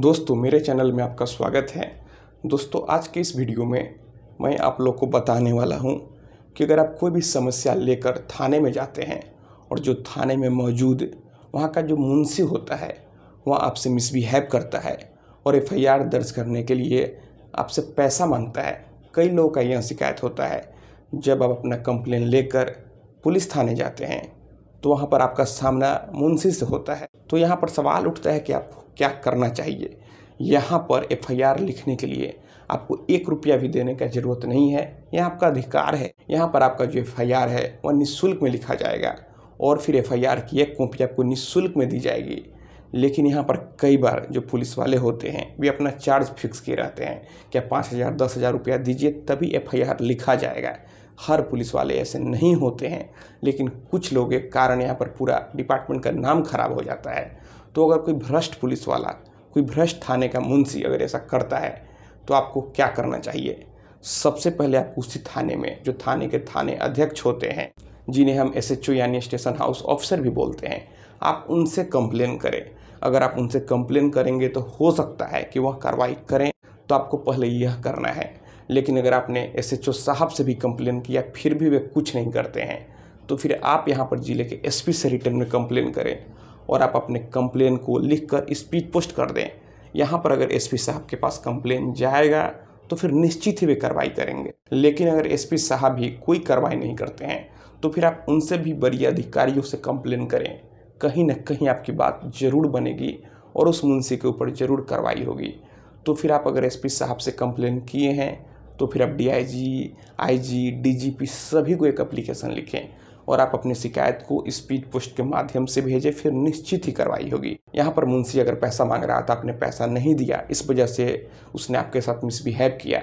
दोस्तों मेरे चैनल में आपका स्वागत है दोस्तों आज के इस वीडियो में मैं आप लोग को बताने वाला हूं कि अगर आप कोई भी समस्या लेकर थाने में जाते हैं और जो थाने में मौजूद वहां का जो मुंशी होता है वह आपसे मिसबिहेव करता है और आर दर्ज करने के लिए आपसे पैसा मांगता है कई लोगों का यह शिकायत होता है जब आप अपना कंप्लेन लेकर पुलिस थाने जाते हैं तो वहाँ पर आपका सामना मुंशी से होता है तो यहाँ पर सवाल उठता है कि आप क्या करना चाहिए यहाँ पर एफआईआर लिखने के लिए आपको एक रुपया भी देने का ज़रूरत नहीं है यह आपका अधिकार है यहाँ पर आपका जो एफ है वह निःशुल्क में लिखा जाएगा और फिर एफ की एक कॉपी आपको निःशुल्क में दी जाएगी लेकिन यहाँ पर कई बार जो पुलिस वाले होते हैं वे अपना चार्ज फिक्स किए रहते हैं क्या पाँच हज़ार दस हज़ार रुपया दीजिए तभी एफ लिखा जाएगा हर पुलिस वाले ऐसे नहीं होते हैं लेकिन कुछ लोग एक कारण यहाँ पर पूरा डिपार्टमेंट का नाम खराब हो जाता है तो अगर कोई भ्रष्ट पुलिस वाला कोई भ्रष्ट थाने का मुंशी अगर ऐसा करता है तो आपको क्या करना चाहिए सबसे पहले आप उसी थाने में जो थाने के थाने अध्यक्ष होते हैं जिन्हें हम एस एच ओ यानी स्टेशन हाउस ऑफिसर भी बोलते हैं आप उनसे कंप्लेन करें अगर आप उनसे कंप्लेन करेंगे तो हो सकता है कि वह कार्रवाई करें तो आपको पहले यह करना है लेकिन अगर आपने एस एच ओ साहब से भी कंप्लेन किया फिर भी वे कुछ नहीं करते हैं तो फिर आप यहाँ पर ज़िले के एसपी से रिटर्न में कंप्लेन करें और आप अपने कंप्लेन को लिखकर स्पीड पोस्ट कर दें यहाँ पर अगर एसपी साहब के पास कंप्लेन जाएगा तो फिर निश्चित ही वे कार्रवाई करेंगे लेकिन अगर एसपी साहब ही कोई कार्रवाई नहीं करते हैं तो फिर आप उनसे भी बड़ी अधिकारियों से कंप्लेन करें कहीं ना कहीं आपकी बात जरूर बनेगी और उस मुंशी के ऊपर जरूर कार्रवाई होगी तो फिर आप अगर एसपी साहब से कंप्लेन किए हैं तो फिर आप डीआईजी आईजी डीजीपी सभी को एक एप्लीकेशन लिखें और आप अपनी शिकायत को स्पीड पोस्ट के माध्यम से भेजें फिर निश्चित ही कार्रवाई होगी यहाँ पर मुंशी अगर पैसा मांग रहा था आपने पैसा नहीं दिया इस वजह से उसने आपके साथ मिसबिहेव किया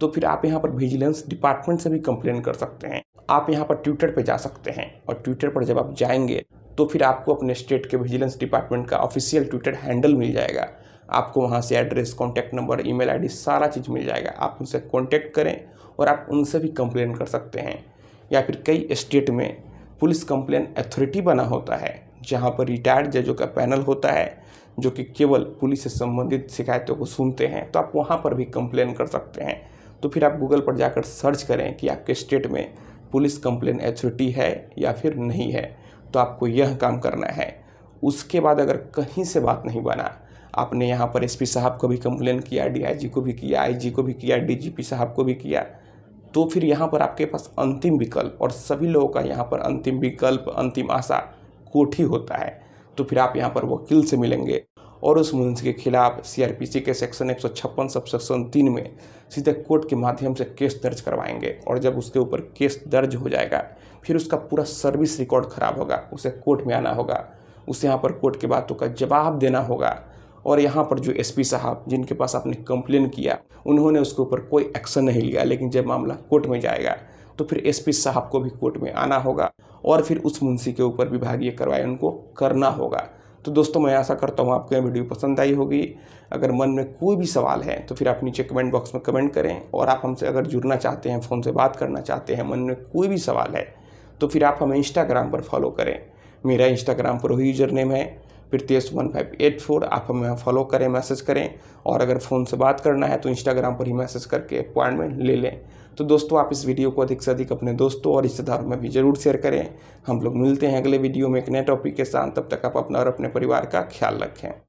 तो फिर आप यहाँ पर विजिलेंस डिपार्टमेंट से भी कंप्लेन कर सकते हैं आप यहाँ पर ट्विटर पर जा सकते हैं और ट्विटर पर जब आप जाएंगे तो फिर आपको अपने स्टेट के विजिलेंस डिपार्टमेंट का ऑफिशियल ट्विटर हैंडल मिल जाएगा आपको वहाँ से address contact number email ID सारा चीज़ मिल जाएगा आप उनसे कॉन्टैक्ट करें और आप उनसे भी कंप्लेन कर सकते हैं या फिर कई स्टेट में पुलिस कंप्लेन अथॉरिटी बना होता है जहाँ पर रिटायर्ड जजों का पैनल होता है जो कि केवल पुलिस से संबंधित शिकायतों को सुनते हैं तो आप वहाँ पर भी कंप्लेन कर सकते हैं तो फिर आप गूगल पर जाकर सर्च करें कि आपके स्टेट में पुलिस कंप्लेन अथॉरिटी है या फिर नहीं है तो आपको यह काम करना है उसके बाद अगर कहीं से बात नहीं बना आपने यहाँ पर एसपी साहब को भी कंप्लेन किया डीआईजी को भी किया आईजी को भी किया डीजीपी साहब को भी किया तो फिर यहाँ पर आपके पास अंतिम विकल्प और सभी लोगों का यहाँ पर अंतिम विकल्प अंतिम आशा कोठी होता है तो फिर आप यहाँ पर वकील से मिलेंगे और उस मुंशी के खिलाफ सीआरपीसी के सेक्शन एक सौ छप्पन सब सेक्शन तीन में सीधे कोर्ट के माध्यम से केस दर्ज करवाएंगे और जब उसके ऊपर केस दर्ज हो जाएगा फिर उसका पूरा सर्विस रिकॉर्ड खराब होगा उसे कोर्ट में आना होगा उसे यहाँ पर कोर्ट के बातों का जवाब देना होगा और यहाँ पर जो एसपी साहब जिनके पास आपने कंप्लेन किया उन्होंने उसके ऊपर कोई एक्शन नहीं लिया लेकिन जब मामला कोर्ट में जाएगा तो फिर एसपी साहब को भी कोर्ट में आना होगा और फिर उस मुंशी के ऊपर विभागीय कार्रवाई उनको करना होगा तो दोस्तों मैं आशा करता हूँ आपको यह वीडियो पसंद आई होगी अगर मन में कोई भी सवाल है तो फिर आप नीचे कमेंट बॉक्स में कमेंट करें और आप हमसे अगर जुड़ना चाहते हैं फ़ोन से बात करना चाहते हैं मन में कोई भी सवाल है तो फिर आप हमें इंस्टाग्राम पर फॉलो करें मेरा इंस्टाग्राम पर वही यूजर नेम है S one five eight four आप हमें फॉलो करें मैसेज करें और अगर फ़ोन से बात करना है तो इंस्टाग्राम पर ही मैसेज करके अपॉइंटमेंट ले लें तो दोस्तों आप इस वीडियो को अधिक से अधिक अपने दोस्तों और रिश्तेदारों में भी ज़रूर शेयर करें हम लोग मिलते हैं अगले वीडियो में एक नए टॉपिक के साथ तब तक आप अपना और अपने परिवार का ख्याल रखें